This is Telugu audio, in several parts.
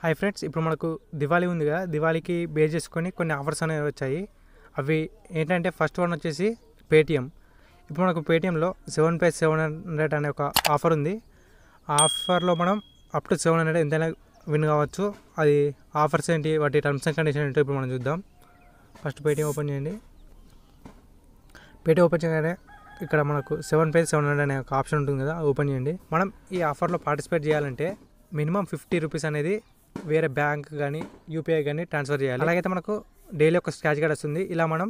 హాయ్ ఫ్రెండ్స్ ఇప్పుడు మనకు దివాళీ ఉంది కదా దివాళీకి బేస్ చేసుకొని కొన్ని ఆఫర్స్ అనేవి వచ్చాయి అవి ఏంటంటే ఫస్ట్ వన్ వచ్చేసి పేటిఎం ఇప్పుడు మనకు పేటిఎంలో సెవెన్ ప్లస్ సెవెన్ హండ్రెడ్ అనే ఒక ఆఫర్ ఉంది ఆ ఆఫర్లో మనం అప్ టు సెవెన్ హండ్రెడ్ ఎంతైనా విన్ కావచ్చు అది ఆఫర్స్ ఏంటి వాటి టర్మ్స్ అండ్ కండిషన్ ఏంటో ఇప్పుడు మనం చూద్దాం ఫస్ట్ పేటిఎం ఓపెన్ చేయండి పేటిఎం ఓపెన్ చేయగానే ఇక్కడ మనకు సెవెన్ ప్లస్ సెవెన్ హండ్రెడ్ అనే ఒక ఆప్షన్ ఉంటుంది కదా ఓపెన్ చేయండి మనం ఈ ఆఫర్లో పార్టిసిపేట్ చేయాలంటే మినిమం ఫిఫ్టీ రూపీస్ అనేది వేరే బ్యాంక్ కానీ యూపీఐ కానీ ట్రాన్స్ఫర్ చేయాలి అలాగైతే మనకు డైలీ ఒక స్క్రాచ్ కార్డ్ వస్తుంది ఇలా మనం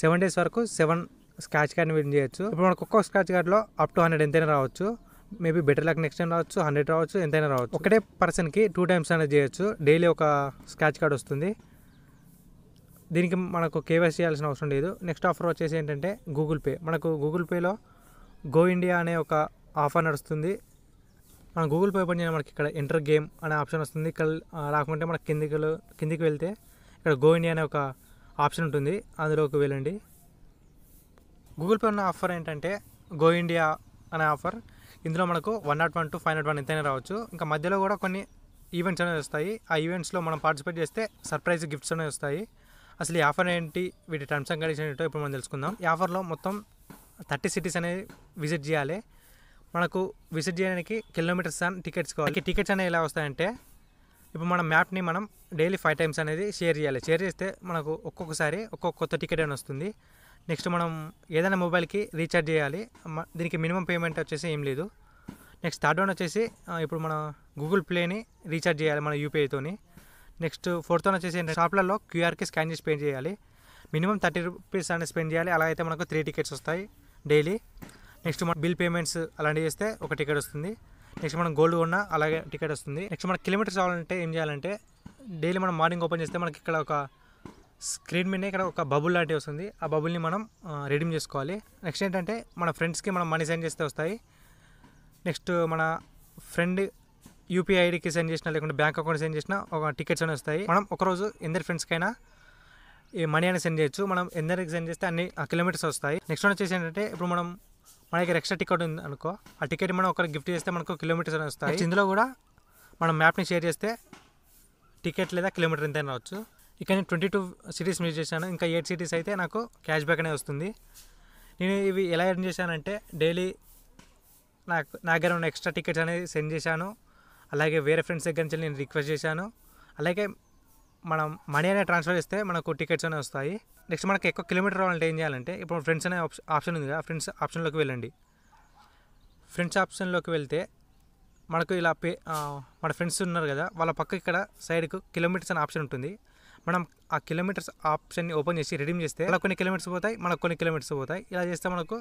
సెవెన్ డేస్ వరకు సెవెన్ స్క్రాచ్ కార్డ్ని విన్ చేయొచ్చు ఇప్పుడు మనకు ఒక్కొక్క స్క్రాచ్ కార్డ్లో అప్ టు హండ్రెడ్ ఎంతైనా రావచ్చు maybe better luck next time రావచ్చు హండ్రెడ్ రావచ్చు ఎంతైనా రావచ్చు ఒకటే పర్సన్కి టూ టైమ్స్ అనేది చేయొచ్చు డైలీ ఒక స్క్రాచ్ కార్డ్ వస్తుంది దీనికి మనకు కేవైసీ చేయాల్సిన అవసరం లేదు నెక్స్ట్ ఆఫర్ వచ్చేసి ఏంటంటే గూగుల్ పే మనకు గూగుల్ పేలో గో ఇండియా అనే ఒక ఆఫర్ నడుస్తుంది మన గూగుల్ పే పని మనకి ఇక్కడ ఇంటర్ గేమ్ అనే ఆప్షన్ వస్తుంది ఇక్కడ రాకుంటే మనకి కిందికి కిందికి వెళ్తే ఇక్కడ గో ఇండియా అనే ఒక ఆప్షన్ ఉంటుంది అందులోకి వెళ్ళండి గూగుల్ పే ఉన్న ఆఫర్ ఏంటంటే గో ఇండియా అనే ఆఫర్ ఇందులో మనకు one not one two five not one ఎంతైనా రావచ్చు ఇంకా మధ్యలో కూడా కొన్ని ఈవెంట్స్ అనేవి వస్తాయి ఆ ఈవెంట్స్లో మనం పార్టిసిపేట్ చేస్తే సర్ప్రైజ్ గిఫ్ట్స్ అనేవి వస్తాయి అసలు ఈ ఆఫర్ ఏంటి వీటి టర్మ్స్ అండ్ కండిషన్ ఏంటో ఇప్పుడు మనం తెలుసుకుందాం ఈ ఆఫర్లో మొత్తం థర్టీ సిటీస్ అనేవి విజిట్ చేయాలి మనకు విజిట్ చేయడానికి కిలోమీటర్స్ అని టికెట్స్ కావాలి టికెట్స్ అనేవి ఎలా వస్తాయంటే ఇప్పుడు మనం మ్యాప్ని మనం డైలీ ఫైవ్ టైమ్స్ అనేది షేర్ చేయాలి షేర్ చేస్తే మనకు ఒక్కొక్కసారి ఒక్కొక్క కొత్త టికెట్ అని వస్తుంది నెక్స్ట్ మనం ఏదైనా మొబైల్కి రీఛార్జ్ చేయాలి దీనికి మినిమం పేమెంట్ వచ్చేసి ఏం లేదు నెక్స్ట్ థర్డ్ వన్ వచ్చేసి ఇప్పుడు మనం గూగుల్ ప్లేని రీఛార్జ్ చేయాలి మన యూపీఐతోని నెక్స్ట్ ఫోర్త్ వన్ వచ్చేసి షాప్లలో క్యూఆర్కి స్కాన్ చేసి స్పెండ్ చేయాలి మినిమం థర్టీ రూపీస్ అనేది స్పెండ్ చేయాలి అలా అయితే మనకు త్రీ టికెట్స్ వస్తాయి డైలీ నెక్స్ట్ మనం బిల్ పేమెంట్స్ అలాంటివి చేస్తే ఒక టికెట్ వస్తుంది నెక్స్ట్ మనం గోల్డ్ కొన్నా అలాగే టికెట్ వస్తుంది నెక్స్ట్ మనం కిలోమీటర్స్ రావాలంటే ఏం చేయాలంటే డైలీ మనం మార్నింగ్ ఓపెన్ చేస్తే మనకి ఇక్కడ ఒక స్క్రీన్ మీద ఇక్కడ ఒక బబుల్ లాంటివి వస్తుంది ఆ బబుల్ని మనం రెడీమ్ చేసుకోవాలి నెక్స్ట్ ఏంటంటే మన ఫ్రెండ్స్కి మనం మనీ సెండ్ చేస్తే వస్తాయి నెక్స్ట్ మన ఫ్రెండ్ యూపీఐ ఐడికి సెండ్ చేసినా లేకుంటే బ్యాంక్ అకౌంట్ సెండ్ చేసినా ఒక టికెట్స్ అనేవి వస్తాయి మనం ఒకరోజు ఎందరి ఫ్రెండ్స్కైనా ఈ మనీ అనేది సెండ్ చేయొచ్చు మనం ఎందరికి సెండ్ చేస్తే అన్ని కిలోమీటర్స్ వస్తాయి నెక్స్ట్ వచ్చేసి ఏంటంటే ఇప్పుడు మనం మన దగ్గర ఎక్స్ట్రా టికెట్ ఉంది అనుకో ఆ టికెట్ మనం ఒకరికి గిఫ్ట్ చేస్తే మనకు కిలోమీటర్స్ అని వస్తాయి ఇందులో కూడా మనం మ్యాప్ని షేర్ చేస్తే టికెట్ లేదా కిలోమీటర్ ఎంత రావచ్చు ఇక్కడ నేను ట్వంటీ టూ సిటీస్ మిస్ చేశాను ఇంకా ఎయిట్ సిటీస్ అయితే నాకు క్యాష్ బ్యాక్ అనేది వస్తుంది నేను ఇవి ఎలా ఎర్న్ చేశానంటే డైలీ నాకు నా దగ్గర ఉన్న ఎక్స్ట్రా టికెట్స్ అనేది సెండ్ చేశాను అలాగే వేరే ఫ్రెండ్స్ దగ్గర నుంచి నేను రిక్వెస్ట్ చేశాను అలాగే మనం మనీ అనేది ట్రాన్స్ఫర్ చేస్తే మనకు టికెట్స్ అనేవి వస్తాయి నెక్స్ట్ మనకి ఎక్కువ కిలోమీటర్ రావాలంటే ఏం చేయాలంటే ఇప్పుడు ఫ్రెండ్స్ అనే ఆప్షన్ ఉంది కదా ఫ్రెండ్స్ ఆప్షన్లోకి వెళ్ళండి ఫ్రెండ్స్ ఆప్షన్లోకి వెళ్తే మనకు ఇలా పే మన ఫ్రెండ్స్ ఉన్నారు కదా వాళ్ళ పక్క ఇక్కడ సైడ్కు కిలోమీటర్స్ అనే ఆప్షన్ ఉంటుంది మనం ఆ కిలోమీటర్స్ ఆప్షన్ని ఓపెన్ చేసి రెడీమ్ చేస్తే అలా కొన్ని కిలోమీటర్స్ పోతాయి మనకు కొన్ని కిలోమీటర్స్ పోతాయి ఇలా చేస్తే మనకు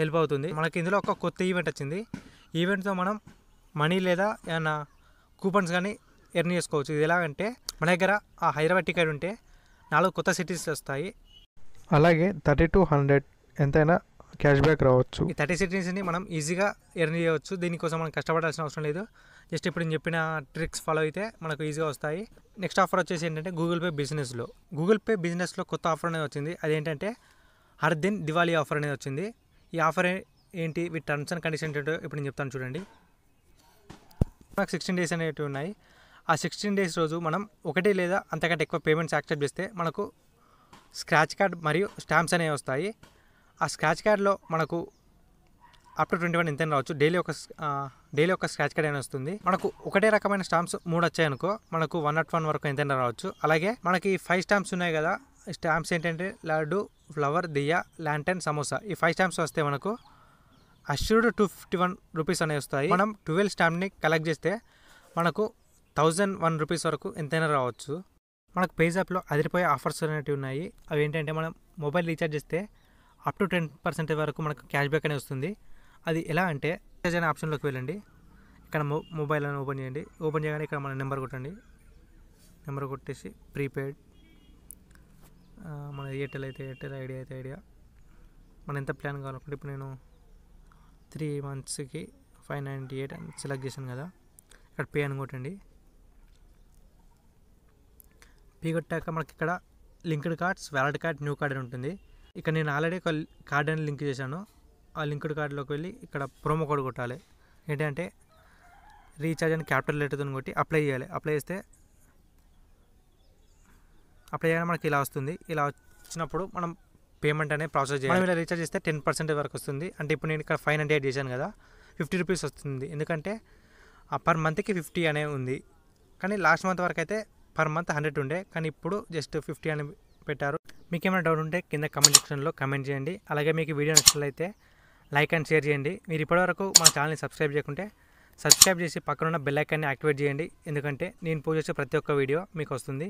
హెల్ప్ అవుతుంది మనకి ఇందులో ఒక కొత్త ఈవెంట్ వచ్చింది ఈవెంట్తో మనం మనీ లేదా ఏమైనా కూపన్స్ కానీ ఎర్న్ చేసుకోవచ్చు ఇది ఎలాగంటే మన దగ్గర ఆ హైదరాబాద్ టికెట్ ఉంటే నాలుగు కొత్త సిటీస్ వస్తాయి అలాగే థర్టీ టూ హండ్రెడ్ ఎంతైనా క్యాష్ బ్యాక్ రావచ్చు ఈ థర్టీ సిటీస్ని మనం ఈజీగా ఎర్న్ చేయవచ్చు దీనికోసం మనం కష్టపడాల్సిన అవసరం లేదు జస్ట్ ఇప్పుడు నేను చెప్పిన ట్రిక్స్ ఫాలో అయితే మనకు ఈజీగా వస్తాయి నెక్స్ట్ ఆఫర్ వచ్చేసి ఏంటంటే గూగుల్ పే బిజినెస్లో గూగుల్ పే బిజినెస్లో కొత్త ఆఫర్ అనేది వచ్చింది అదేంటంటే హర్దిన్ దివాళీ ఆఫర్ అనేది వచ్చింది ఈ ఆఫర్ ఏంటి విత్ టర్మ్స్ అండ్ కండిషన్ ఏంటో ఇప్పుడు నేను చెప్తాను చూడండి నాకు సిక్స్టీన్ డేస్ అనేవి ఉన్నాయి ఆ సిక్స్టీన్ డేస్ రోజు మనం ఒకటి లేదా అంతకంటే ఎక్కువ పేమెంట్స్ యాక్సెప్ట్ చేస్తే మనకు స్క్రాచ్ కార్డ్ మరియు స్టాంప్స్ అనేవి వస్తాయి ఆ స్క్రాచ్ కార్డ్లో మనకు అప్ టు ట్వంటీ వన్ ఎంత రావచ్చు డైలీ ఒక డైలీ ఒక స్క్రాచ్ కార్డ్ అయినా వస్తుంది మనకు ఒకటే రకమైన స్టాంప్స్ మూడు వచ్చాయనుకో మనకు వన్ నాట్ వన్ వరకు ఎంత రావచ్చు అలాగే మనకి ఫైవ్ స్టాంప్స్ ఉన్నాయి కదా స్టాంప్స్ ఏంటంటే లడ్డు ఫ్లవర్ దియ్య ల్యాంటన్ సమోసా ఈ ఫైవ్ స్టాంప్స్ వస్తే మనకు assured two fifty one rupees అనేవి వస్తాయి మనం ట్వెల్వ్ స్టాంప్ని కలెక్ట్ చేస్తే మనకు థౌజండ్ వన్ రూపీస్ వరకు ఎంతైనా రావచ్చు మనకు పేజాప్లో అదిరిపోయే ఆఫర్స్ అనేవి ఉన్నాయి అవి ఏంటంటే మనం మొబైల్ రీఛార్జ్ చేస్తే అప్ టు టెన్ పర్సెంట్ వరకు మనకు క్యాష్ బ్యాక్ అనేది వస్తుంది అది ఎలా అంటే రీఛార్జ్ అనే ఆప్షన్లోకి వెళ్ళండి ఇక్కడ మొ మొబైల్ అని ఓపెన్ చేయండి ఓపెన్ చేయగానే ఇక్కడ మన నెంబర్ కొట్టండి నెంబర్ కొట్టేసి ప్రీపెయిడ్ మన ఎయిర్టెల్ అయితే ఎయిర్టెల్ ఐడియా అయితే ఐడియా మన ఎంత ప్లాన్ కావాలంటే ఇప్పుడు నేను త్రీ మంత్స్కి ఫైవ్ నైంటీ ఎయిట్ అని సెలెక్ట్ చేశాను కదా ఇక్కడ పే అని కొట్టండి పీ కొట్టాక మనకి ఇక్కడ linked cards valid card new card అని ఉంటుంది ఇక్కడ నేను ఆల్రెడీ ఒక కార్డ్ అని లింక్ చేశాను ఆ లింక్డ్ కార్డ్లోకి వెళ్ళి ఇక్కడ ప్రోమో కోడ్ కొట్టాలి ఏంటంటే రీఛార్జ్ అని క్యాపిటల్ లెటర్తో కొట్టి అప్లై చేయాలి అప్లై చేస్తే అప్లై చేయడం మనకి ఇలా వస్తుంది ఇలా వచ్చినప్పుడు మనం పేమెంట్ అనేది ప్రాసెస్ చేయాలి ఇలా రీఛార్జ్ చేస్తే టెన్ పర్సెంట్ వరకు వస్తుంది అంటే ఇప్పుడు నేను ఇక్కడ ఫైవ్ హండ్రెడ్ చేశాను కదా ఫిఫ్టీ రూపీస్ వస్తుంది ఎందుకంటే పర్ మంత్కి ఫిఫ్టీ అనే ఉంది కానీ లాస్ట్ మంత్ వరకు అయితే పర్ మంత్ హండ్రెడ్ ఉండే కానీ ఇప్పుడు జస్ట్ ఫిఫ్టీ అని పెట్టారు మీకు ఏమైనా డౌట్ ఉంటే కింద కమెంట్ సెక్షన్లో కమెంట్ చేయండి అలాగే మీకు వీడియో నచ్చినట్లయితే లైక్ అండ్ షేర్ చేయండి మీరు ఇప్పటివరకు మా ఛానల్ని సబ్స్క్రైబ్ చేయకుంటే సబ్స్క్రైబ్ చేసి పక్కనున్న బెల్ ఐకాన్ని యాక్టివేట్ చేయండి ఎందుకంటే నేను పూజ చేసే ప్రతి ఒక్క వీడియో మీకు వస్తుంది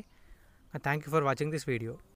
thank you for watching this video